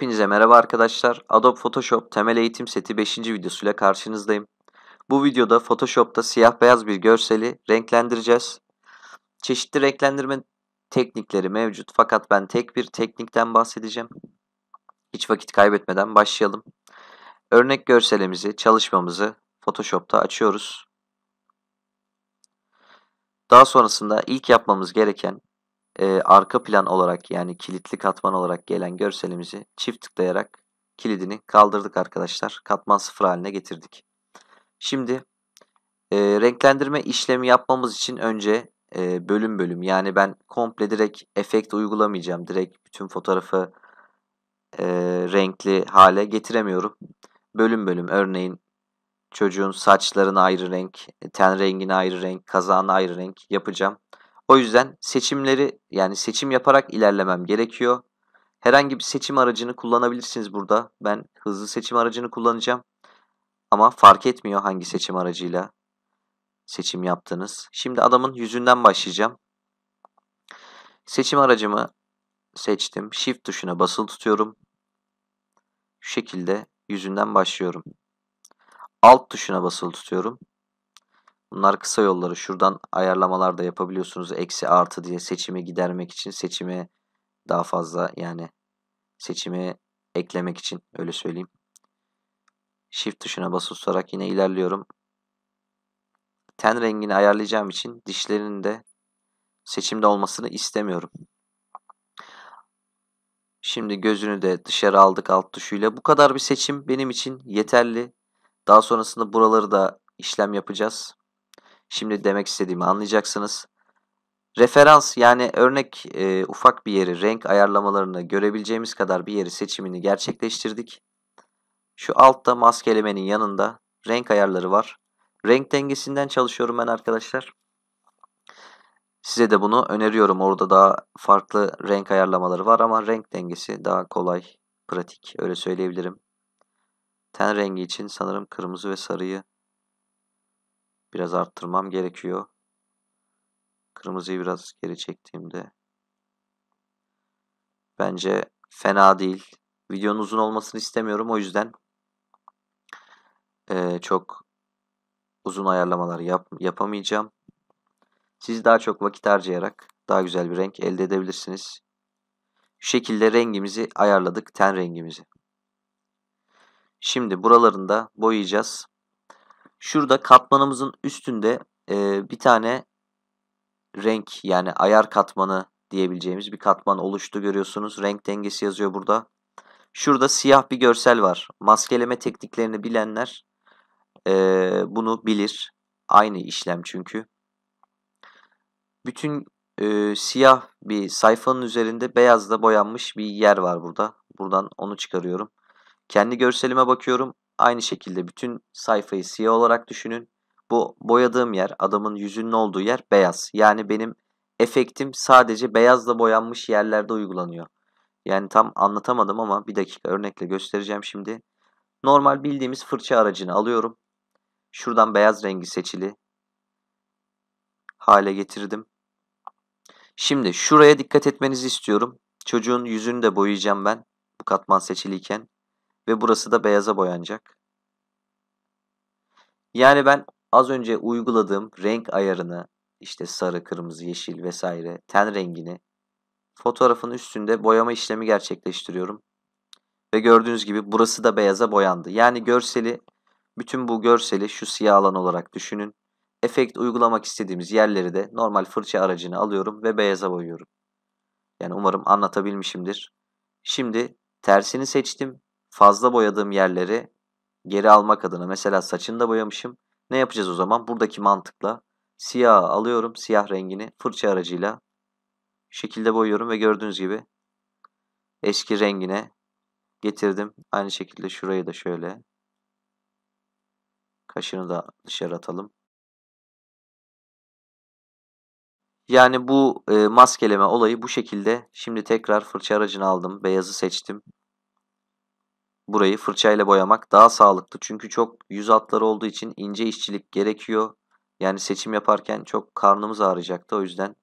Hepinize merhaba arkadaşlar. Adobe Photoshop temel eğitim seti 5. videosuyla karşınızdayım. Bu videoda Photoshop'ta siyah beyaz bir görseli renklendireceğiz. Çeşitli renklendirme teknikleri mevcut fakat ben tek bir teknikten bahsedeceğim. Hiç vakit kaybetmeden başlayalım. Örnek görselimizi, çalışmamızı Photoshop'ta açıyoruz. Daha sonrasında ilk yapmamız gereken e, arka plan olarak yani kilitli katman olarak gelen görselimizi çift tıklayarak kilidini kaldırdık arkadaşlar. Katman sıfır haline getirdik. Şimdi e, renklendirme işlemi yapmamız için önce e, bölüm bölüm yani ben komple direkt efekt uygulamayacağım. Direkt bütün fotoğrafı e, renkli hale getiremiyorum. Bölüm bölüm örneğin çocuğun saçlarına ayrı renk, ten rengine ayrı renk, kazağına ayrı renk yapacağım. O yüzden seçimleri yani seçim yaparak ilerlemem gerekiyor. Herhangi bir seçim aracını kullanabilirsiniz burada. Ben hızlı seçim aracını kullanacağım. Ama fark etmiyor hangi seçim aracıyla seçim yaptınız. Şimdi adamın yüzünden başlayacağım. Seçim aracımı seçtim. Shift tuşuna basılı tutuyorum. Şu şekilde yüzünden başlıyorum. Alt tuşuna basılı tutuyorum. Bunlar kısa yolları. Şuradan ayarlamalar da yapabiliyorsunuz. Eksi artı diye seçimi gidermek için seçimi daha fazla yani seçimi eklemek için öyle söyleyeyim. Shift tuşuna basılı yine ilerliyorum. Ten rengini ayarlayacağım için dişlerinin de seçimde olmasını istemiyorum. Şimdi gözünü de dışarı aldık alt tuşuyla. Bu kadar bir seçim benim için yeterli. Daha sonrasında buraları da işlem yapacağız. Şimdi demek istediğimi anlayacaksınız. Referans yani örnek e, ufak bir yeri renk ayarlamalarını görebileceğimiz kadar bir yeri seçimini gerçekleştirdik. Şu altta maskelemenin yanında renk ayarları var. Renk dengesinden çalışıyorum ben arkadaşlar. Size de bunu öneriyorum. Orada daha farklı renk ayarlamaları var ama renk dengesi daha kolay, pratik öyle söyleyebilirim. Ten rengi için sanırım kırmızı ve sarıyı biraz arttırmam gerekiyor. Kırmızıyı biraz geri çektiğimde bence fena değil. Videonun uzun olmasını istemiyorum o yüzden ee, çok uzun ayarlamalar yap yapamayacağım. Siz daha çok vakit harcayarak daha güzel bir renk elde edebilirsiniz. Şu şekilde rengimizi ayarladık ten rengimizi. Şimdi buralarında boyayacağız. Şurada katmanımızın üstünde e, bir tane renk yani ayar katmanı diyebileceğimiz bir katman oluştu görüyorsunuz. Renk dengesi yazıyor burada. Şurada siyah bir görsel var. Maskeleme tekniklerini bilenler e, bunu bilir. Aynı işlem çünkü. Bütün e, siyah bir sayfanın üzerinde beyazla boyanmış bir yer var burada. Buradan onu çıkarıyorum. Kendi görselime bakıyorum. Aynı şekilde bütün sayfayı siyah olarak düşünün. Bu boyadığım yer, adamın yüzünün olduğu yer beyaz. Yani benim efektim sadece beyazla boyanmış yerlerde uygulanıyor. Yani tam anlatamadım ama bir dakika örnekle göstereceğim şimdi. Normal bildiğimiz fırça aracını alıyorum. Şuradan beyaz rengi seçili hale getirdim. Şimdi şuraya dikkat etmenizi istiyorum. Çocuğun yüzünü de boyayacağım ben bu katman seçiliyken ve burası da beyaza boyanacak. Yani ben az önce uyguladığım renk ayarını işte sarı, kırmızı, yeşil vesaire ten rengini fotoğrafın üstünde boyama işlemi gerçekleştiriyorum. Ve gördüğünüz gibi burası da beyaza boyandı. Yani görseli bütün bu görseli şu siyah alan olarak düşünün. Efekt uygulamak istediğimiz yerleri de normal fırça aracını alıyorum ve beyaza boyuyorum. Yani umarım anlatabilmişimdir. Şimdi tersini seçtim fazla boyadığım yerleri geri almak adına mesela saçını da boyamışım. Ne yapacağız o zaman? Buradaki mantıkla siyah alıyorum. Siyah rengini fırça aracıyla şekilde boyuyorum ve gördüğünüz gibi eski rengine getirdim. Aynı şekilde şurayı da şöyle kaşını da dışarı atalım. Yani bu e, maskeleme olayı bu şekilde. Şimdi tekrar fırça aracını aldım. Beyazı seçtim burayı fırçayla boyamak daha sağlıklı. Çünkü çok yüz hatları olduğu için ince işçilik gerekiyor. Yani seçim yaparken çok karnımız ağrıyacaktı. O yüzden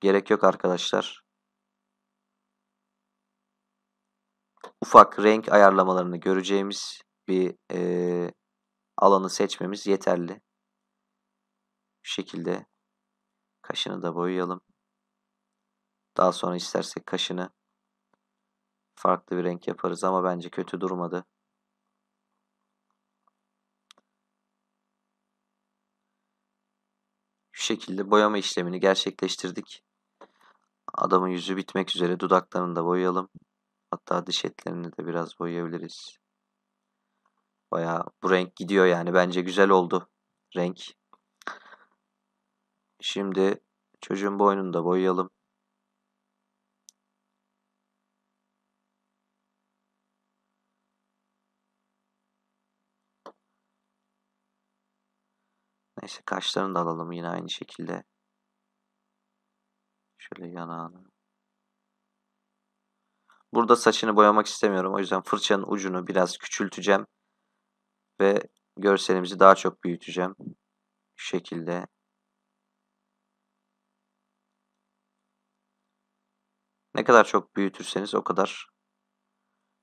gerek yok arkadaşlar. Ufak renk ayarlamalarını göreceğimiz bir e, alanı seçmemiz yeterli. Şu şekilde kaşını da boyayalım. Daha sonra istersek kaşını farklı bir renk yaparız ama bence kötü durmadı. Şu şekilde boyama işlemini gerçekleştirdik. Adamın yüzü bitmek üzere dudaklarını da boyayalım. Hatta diş etlerini de biraz boyayabiliriz. Baya bu renk gidiyor yani. Bence güzel oldu renk. Şimdi çocuğun boynunu da boyayalım. Neyse kaşlarını da alalım yine aynı şekilde. Şöyle yanağını. Burada saçını boyamak istemiyorum. O yüzden fırçanın ucunu biraz küçülteceğim. Ve görselimizi daha çok büyüteceğim. Şu şekilde. Ne kadar çok büyütürseniz o kadar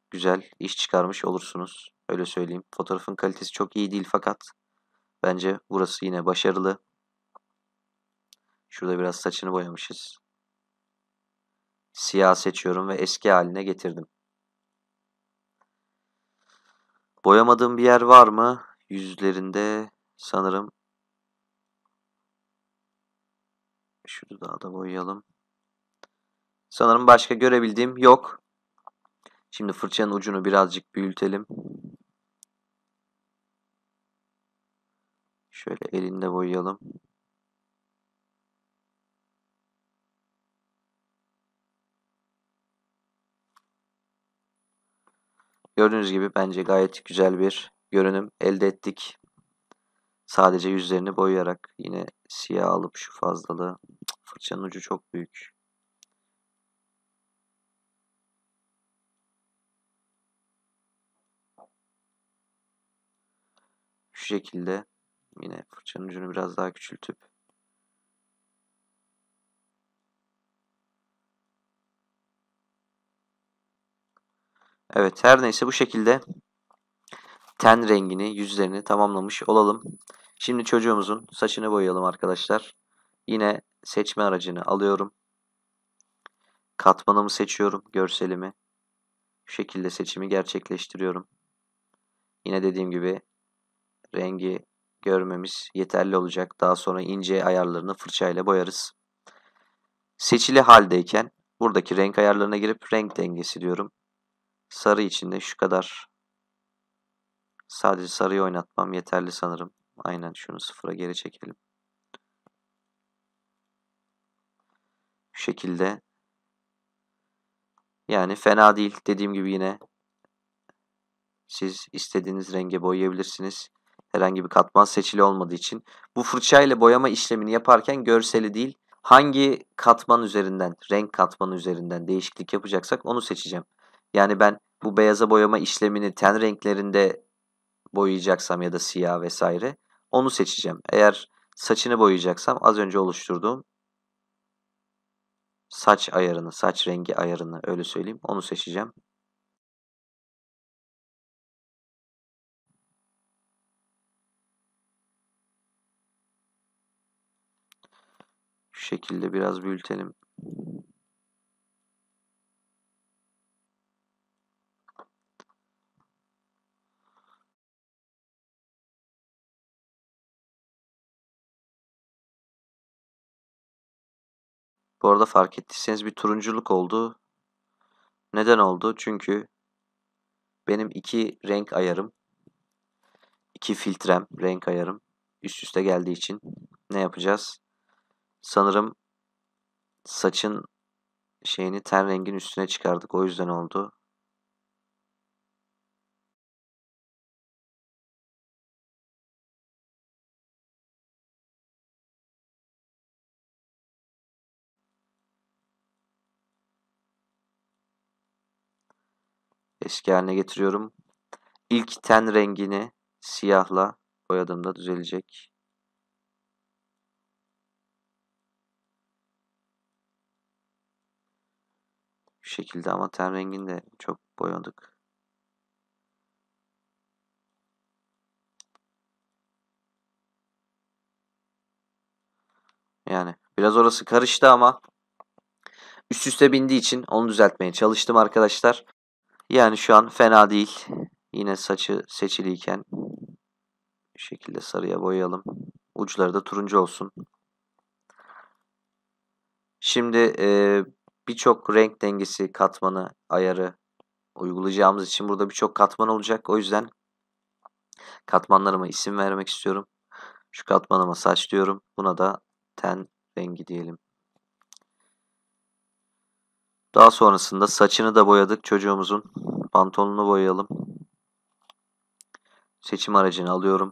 güzel iş çıkarmış olursunuz. Öyle söyleyeyim. Fotoğrafın kalitesi çok iyi değil fakat Bence burası yine başarılı. Şurada biraz saçını boyamışız. Siyah seçiyorum ve eski haline getirdim. Boyamadığım bir yer var mı? Yüzlerinde sanırım. Şunu daha da boyayalım. Sanırım başka görebildiğim yok. Şimdi fırçanın ucunu birazcık büyütelim. Şöyle elinde boyayalım. Gördüğünüz gibi bence gayet güzel bir görünüm elde ettik. Sadece yüzlerini boyayarak yine siyah alıp şu fazlalığı. Fırçanın ucu çok büyük. Şu şekilde Yine fırçanın ucunu biraz daha küçültüp Evet her neyse bu şekilde ten rengini, yüzlerini tamamlamış olalım. Şimdi çocuğumuzun saçını boyayalım arkadaşlar. Yine seçme aracını alıyorum. Katmanımı seçiyorum, görselimi. Bu şekilde seçimi gerçekleştiriyorum. Yine dediğim gibi rengi görmemiz yeterli olacak. Daha sonra ince ayarlarını fırçayla boyarız. Seçili haldeyken buradaki renk ayarlarına girip renk dengesi diyorum. Sarı içinde şu kadar. Sadece sarıyı oynatmam yeterli sanırım. Aynen şunu sıfıra geri çekelim. Şu şekilde. Yani fena değil. Dediğim gibi yine siz istediğiniz renge boyayabilirsiniz. Herhangi bir katman seçili olmadığı için. Bu fırça ile boyama işlemini yaparken görseli değil hangi katman üzerinden, renk katmanı üzerinden değişiklik yapacaksak onu seçeceğim. Yani ben bu beyaza boyama işlemini ten renklerinde boyayacaksam ya da siyah vesaire onu seçeceğim. Eğer saçını boyayacaksam az önce oluşturduğum saç ayarını, saç rengi ayarını öyle söyleyeyim onu seçeceğim. şekilde biraz büyütelim. Bu arada fark ettiyseniz bir turunculuk oldu. Neden oldu? Çünkü benim iki renk ayarım, iki filtrem renk ayarım üst üste geldiği için ne yapacağız? Sanırım saçın şeyini ten rengin üstüne çıkardık. O yüzden oldu. eski haline getiriyorum. İlk ten rengini siyahla boyadığımda düzelecek. Şu şekilde ama ten rengini de çok boyadık. Yani biraz orası karıştı ama üst üste bindiği için onu düzeltmeye çalıştım arkadaşlar. Yani şu an fena değil. Yine saçı seçiliyken bu şekilde sarıya boyayalım. Uçları da turuncu olsun. Şimdi e, birçok renk dengesi katmanı ayarı uygulayacağımız için burada birçok katman olacak. O yüzden katmanlarıma isim vermek istiyorum. Şu katmanıma saç diyorum. Buna da ten rengi diyelim. Daha sonrasında saçını da boyadık çocuğumuzun. Pantolonunu boyayalım. Seçim aracını alıyorum.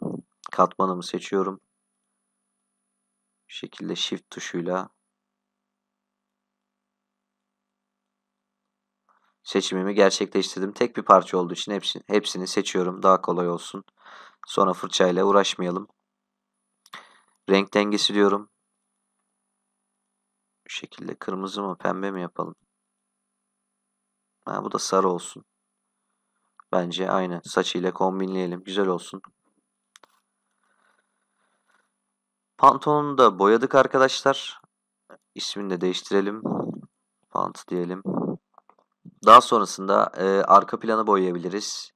Katmanımı seçiyorum. Bu şekilde shift tuşuyla seçimimi gerçekleştirdim. Tek bir parça olduğu için hepsini, hepsini seçiyorum. Daha kolay olsun. Sonra fırçayla uğraşmayalım. Renk dengesi diyorum. Bu şekilde kırmızı mı pembe mi yapalım? Ha, bu da sarı olsun. Bence aynı. Saçıyla kombinleyelim. Güzel olsun. Pantolonu da boyadık arkadaşlar. İsmini de değiştirelim. Pant diyelim. Daha sonrasında e, arka planı boyayabiliriz.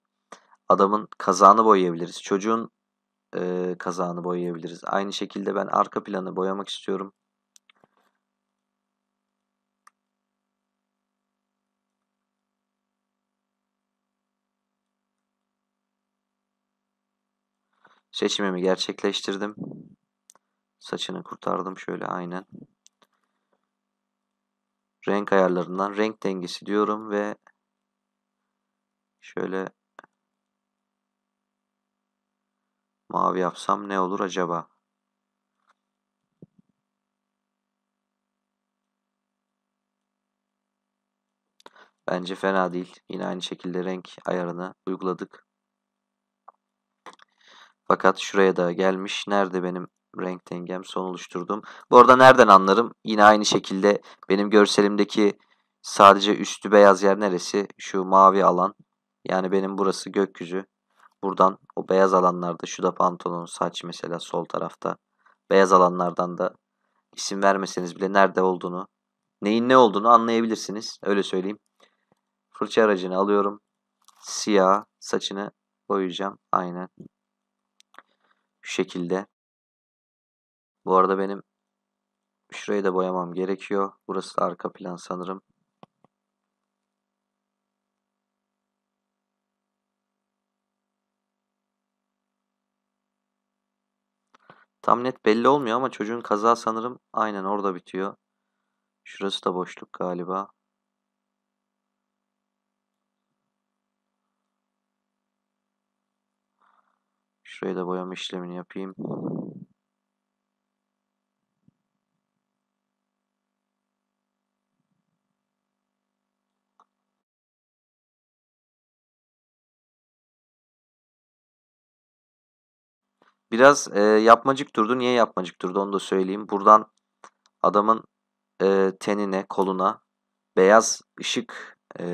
Adamın kazağını boyayabiliriz. Çocuğun e, kazağını boyayabiliriz. Aynı şekilde ben arka planı boyamak istiyorum. Seçimimi gerçekleştirdim. Saçını kurtardım şöyle aynen renk ayarlarından renk dengesi diyorum ve şöyle mavi yapsam ne olur acaba? Bence fena değil. Yine aynı şekilde renk ayarını uyguladık. Fakat şuraya da gelmiş. Nerede benim renk dengem son oluşturdum. Bu arada nereden anlarım? Yine aynı şekilde benim görselimdeki sadece üstü beyaz yer neresi? Şu mavi alan. Yani benim burası gökyüzü. Buradan o beyaz alanlarda şu da pantolon saç mesela sol tarafta. Beyaz alanlardan da isim vermeseniz bile nerede olduğunu, neyin ne olduğunu anlayabilirsiniz. Öyle söyleyeyim. Fırça aracını alıyorum. Siyah saçını boyayacağım. Aynen. Şu şekilde. Bu arada benim şurayı da boyamam gerekiyor. Burası da arka plan sanırım. Tam net belli olmuyor ama çocuğun kaza sanırım aynen orada bitiyor. Şurası da boşluk galiba. Şurayı da boyama işlemini yapayım. Biraz e, yapmacık durdu. Niye yapmacık durdu onu da söyleyeyim. Buradan adamın e, tenine, koluna beyaz ışık e,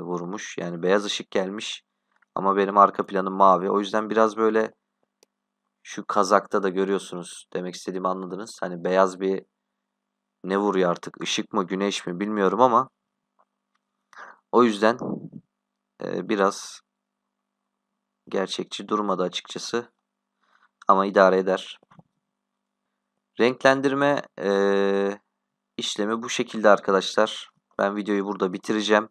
vurmuş. Yani beyaz ışık gelmiş. Ama benim arka planım mavi. O yüzden biraz böyle şu kazakta da görüyorsunuz. Demek istediğimi anladınız. Hani beyaz bir ne vuruyor artık ışık mı güneş mi bilmiyorum ama o yüzden e, biraz gerçekçi durmadı açıkçası. Ama idare eder. Renklendirme e, işlemi bu şekilde arkadaşlar. Ben videoyu burada bitireceğim.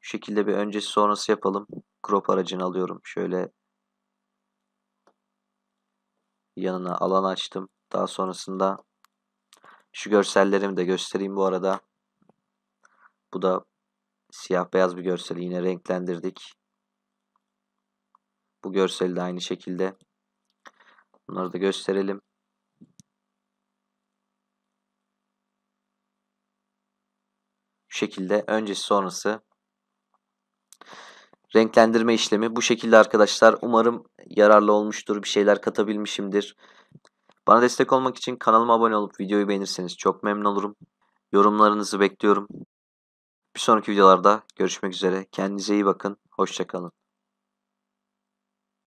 Şu şekilde bir öncesi sonrası yapalım. Crop aracını alıyorum. Şöyle yanına alan açtım. Daha sonrasında şu görsellerimi de göstereyim bu arada. Bu da siyah beyaz bir görseli yine renklendirdik. Bu görseli de aynı şekilde Bunları da gösterelim. Şu şekilde öncesi sonrası renklendirme işlemi bu şekilde arkadaşlar. Umarım yararlı olmuştur. Bir şeyler katabilmişimdir. Bana destek olmak için kanalıma abone olup videoyu beğenirseniz çok memnun olurum. Yorumlarınızı bekliyorum. Bir sonraki videolarda görüşmek üzere. Kendinize iyi bakın. Hoşçakalın.